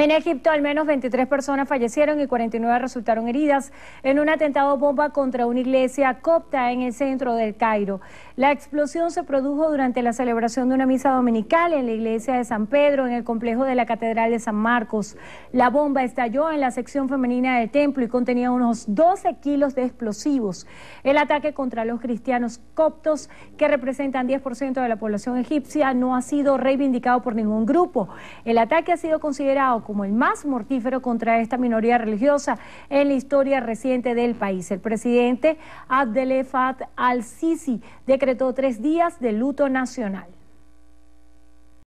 En Egipto, al menos 23 personas fallecieron y 49 resultaron heridas en un atentado bomba contra una iglesia copta en el centro del Cairo. La explosión se produjo durante la celebración de una misa dominical en la iglesia de San Pedro, en el complejo de la Catedral de San Marcos. La bomba estalló en la sección femenina del templo y contenía unos 12 kilos de explosivos. El ataque contra los cristianos coptos, que representan 10% de la población egipcia, no ha sido reivindicado por ningún grupo. El ataque ha sido considerado como el más mortífero contra esta minoría religiosa en la historia reciente del país. El presidente Abdel al-Sisi decretó tres días de luto nacional.